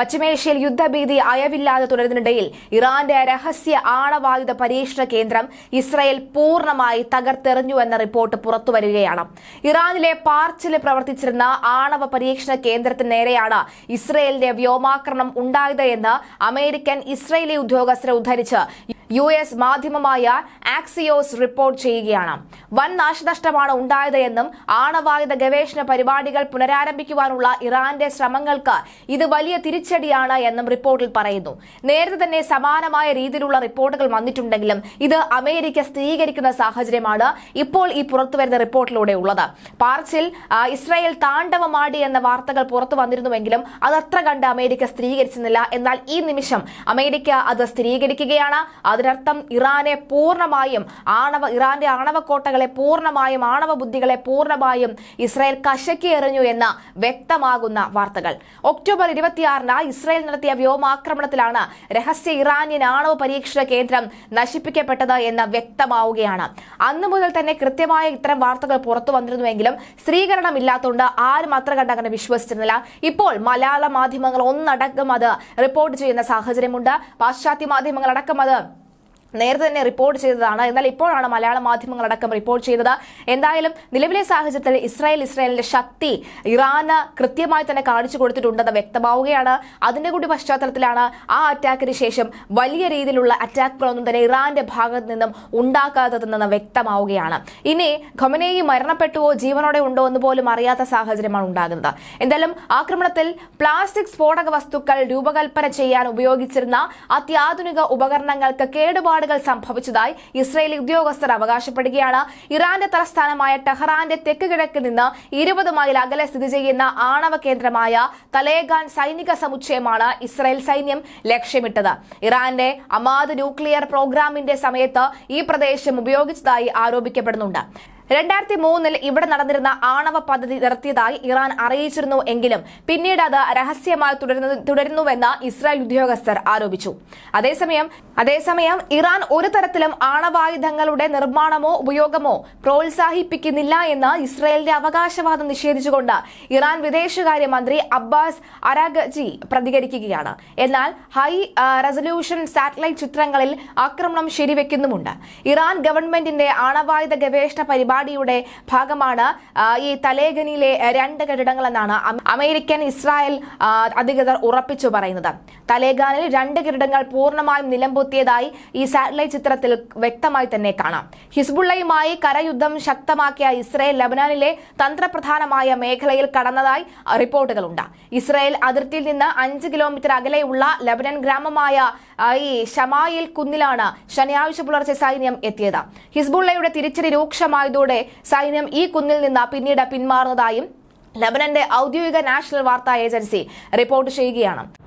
പശ്ചിമേഷ്യയിൽ യുദ്ധഭീതി അയവില്ലാതെ തുടരുന്നതിനിടയിൽ ഇറാന്റെ രഹസ്യ ആണവായുധ പരീക്ഷണ കേന്ദ്രം ഇസ്രയേൽ പൂർണ്ണമായി തകർത്തെറിഞ്ഞുവെന്ന റിപ്പോർട്ട് പുറത്തുവരികയാണ് ഇറാനിലെ പാർച്ചിൽ പ്രവർത്തിച്ചിരുന്ന ആണവ പരീക്ഷണ കേന്ദ്രത്തിന് നേരെയാണ് ഇസ്രയേലിന്റെ വ്യോമാക്രമണം ഉണ്ടായത് എന്ന് അമേരിക്കൻ ഇസ്രയേലി ഉദ്യോഗസ്ഥരെ ഉദ്ധരിച്ച് യു എസ് മാധ്യമമായ ആക്സിയോസ് റിപ്പോർട്ട് ചെയ്യുകയാണ് വൻ നാശനഷ്ടമാണ് ഉണ്ടായത് എന്നും ആണവായുധ ഗവേഷണ പരിപാടികൾ പുനരാരംഭിക്കുവാനുള്ള ഇറാന്റെ ശ്രമങ്ങൾക്ക് ഇത് വലിയ തിരിച്ചടിയാണ് എന്നും റിപ്പോർട്ടിൽ പറയുന്നു നേരത്തെ തന്നെ സമാനമായ രീതിയിലുള്ള റിപ്പോർട്ടുകൾ വന്നിട്ടുണ്ടെങ്കിലും ഇത് അമേരിക്ക സ്ഥിരീകരിക്കുന്ന സാഹചര്യമാണ് ഇപ്പോൾ ഈ പുറത്തുവരുന്ന റിപ്പോർട്ടിലൂടെ ഉള്ളത് പാർച്ചിൽ ഇസ്രായേൽ താണ്ഡവമാടി എന്ന വാർത്തകൾ പുറത്തു വന്നിരുന്നുവെങ്കിലും അത് അത്ര കണ്ട് അമേരിക്ക സ്ഥിരീകരിച്ചിരുന്നില്ല എന്നാൽ ഈ നിമിഷം അമേരിക്ക അത് സ്ഥിരീകരിക്കുകയാണ് അത് അതിനർത്ഥം ഇറാനെ പൂർണ്ണമായും ആണവ ഇറാന്റെ ആണവ കോട്ടകളെ പൂർണ്ണമായും ആണവ ബുദ്ധികളെ പൂർണ്ണമായും ഇസ്രായേൽ കശക്കി എറിഞ്ഞു എന്ന വ്യക്തമാകുന്ന വാർത്തകൾ ഒക്ടോബർ ഇരുപത്തിയാറിന് ഇസ്രായേൽ നടത്തിയ വ്യോമാക്രമണത്തിലാണ് രഹസ്യ ഇറാനിയൻ ആണവ പരീക്ഷണ കേന്ദ്രം നശിപ്പിക്കപ്പെട്ടത് എന്ന് വ്യക്തമാവുകയാണ് അന്നു മുതൽ തന്നെ കൃത്യമായ ഇത്തരം വാർത്തകൾ പുറത്തു വന്നിരുന്നുവെങ്കിലും സ്ത്രീകരണം ഇല്ലാത്തതുകൊണ്ട് ആരും അത്ര കണ്ട് അങ്ങനെ വിശ്വസിച്ചിരുന്നില്ല ഇപ്പോൾ മലയാള മാധ്യമങ്ങൾ ഒന്നടക്കം അത് റിപ്പോർട്ട് ചെയ്യുന്ന സാഹചര്യമുണ്ട് പാശ്ചാത്യ മാധ്യമങ്ങൾ അടക്കം അത് നേരത്തെ തന്നെ റിപ്പോർട്ട് ചെയ്തതാണ് എന്നാൽ ഇപ്പോഴാണ് മലയാള മാധ്യമങ്ങളടക്കം റിപ്പോർട്ട് ചെയ്തത് എന്തായാലും നിലവിലെ സാഹചര്യത്തിൽ ഇസ്രായേൽ ഇസ്രായേലിന്റെ ശക്തി ഇറാന് കൃത്യമായി തന്നെ കാണിച്ചു കൊടുത്തിട്ടുണ്ടെന്ന് വ്യക്തമാവുകയാണ് അതിന്റെ കൂടി പശ്ചാത്തലത്തിലാണ് ആ അറ്റാക്കിന് ശേഷം വലിയ രീതിയിലുള്ള അറ്റാക്കുകളൊന്നും തന്നെ ഇറാന്റെ ഭാഗത്ത് നിന്നും ഉണ്ടാക്കാത്തതെന്ന് വ്യക്തമാവുകയാണ് ഇനി ഖമനേയി മരണപ്പെട്ടുവോ ജീവനോടെ ഉണ്ടോ എന്ന് പോലും അറിയാത്ത സാഹചര്യമാണ് ഉണ്ടാകുന്നത് എന്തായാലും ആക്രമണത്തിൽ പ്ലാസ്റ്റിക് സ്ഫോടക വസ്തുക്കൾ രൂപകൽപ്പന ചെയ്യാൻ ഉപയോഗിച്ചിരുന്ന അത്യാധുനിക ഉപകരണങ്ങൾക്ക് കേടുപാട് ഇടപാടുകൾ സംഭവിച്ചതായി ഇസ്രയേലി ഉദ്യോഗസ്ഥർ അവകാശപ്പെടുകയാണ് ഇറാന്റെ തലസ്ഥാനമായ ടെഹ്റാന്റെ തെക്ക് കിഴക്ക് നിന്ന് ഇരുപത് മൈൽ അകലെ സ്ഥിതി ചെയ്യുന്ന ആണവ കേന്ദ്രമായ തലേഗാൻ സൈനിക സമുച്ചയമാണ് ഇസ്രായേൽ സൈന്യം ലക്ഷ്യമിട്ടത് ഇറാന്റെ അമാദ് ന്യൂക്ലിയർ പ്രോഗ്രാമിന്റെ സമയത്ത് ഈ പ്രദേശം ഉപയോഗിച്ചതായി ആരോപിക്കപ്പെടുന്നുണ്ട് രണ്ടായിരത്തി മൂന്നിൽ ഇവിടെ നടന്നിരുന്ന ആണവ പദ്ധതി നിർത്തിയതായി ഇറാൻ അറിയിച്ചിരുന്നു എങ്കിലും പിന്നീട് അത് രഹസ്യമായി തുടരുന്നുവെന്ന് ഇസ്രായേൽ ഉദ്യോഗസ്ഥർ ആരോപിച്ചു അതേസമയം അതേസമയം ഇറാൻ ഒരു തരത്തിലും ആണവായുധങ്ങളുടെ നിർമ്മാണമോ ഉപയോഗമോ പ്രോത്സാഹിപ്പിക്കുന്നില്ല എന്ന് ഇസ്രായേലിന്റെ അവകാശവാദം നിഷേധിച്ചുകൊണ്ട് ഇറാൻ വിദേശകാര്യമന്ത്രി അബ്ബാസ് അരാഗജി പ്രതികരിക്കുകയാണ് എന്നാൽ ഹൈ റെസൊല്യൂഷൻ സാറ്റലൈറ്റ് ചിത്രങ്ങളിൽ ആക്രമണം ശരിവെക്കുന്നുമുണ്ട് ഇറാൻ ഗവൺമെന്റിന്റെ ആണവായുധ ഗവേഷണ പരിപാടി പരിപാടിയുടെ ഭാഗമാണ് ഈ തലേഗനിലെ രണ്ട് എന്നാണ് അമേരിക്കൻ ഇസ്രായേൽ അധികൃതർ ഉറപ്പിച്ചു പറയുന്നത് തലേഖാനിൽ രണ്ട് കെട്ടിടങ്ങൾ പൂർണ്ണമായും നിലംപൊത്തിയതായി ഈ സാറ്റലൈറ്റ് ചിത്രത്തിൽ വ്യക്തമായി തന്നെ കാണാം ഹിസ്ബുള്ളയുമായി കരയുദ്ധം ശക്തമാക്കിയ ഇസ്രായേൽ ലബനാനിലെ തന്ത്രപ്രധാനമായ മേഖലയിൽ കടന്നതായി റിപ്പോർട്ടുകളുണ്ട് ഇസ്രായേൽ അതിർത്തിയിൽ നിന്ന് അഞ്ച് കിലോമീറ്റർ അകലെയുള്ള ലബനൻ ഗ്രാമമായ ഈ ഷമായിൽ കുന്നിലാണ് ശനിയാഴ്ച പുലർച്ചെ സൈന്യം എത്തിയത് ഹിസ്ബുള്ളയുടെ തിരിച്ചടി രൂക്ഷമായതോടെ ഉണ്ടായതോടെ സൈന്യം ഈ കുന്നിൽ നിന്ന് പിന്നീട് പിന്മാറുന്നതായും ലബനന്റെ ഔദ്യോഗിക നാഷണൽ വാർത്താ ഏജൻസി റിപ്പോർട്ട് ചെയ്യുകയാണ്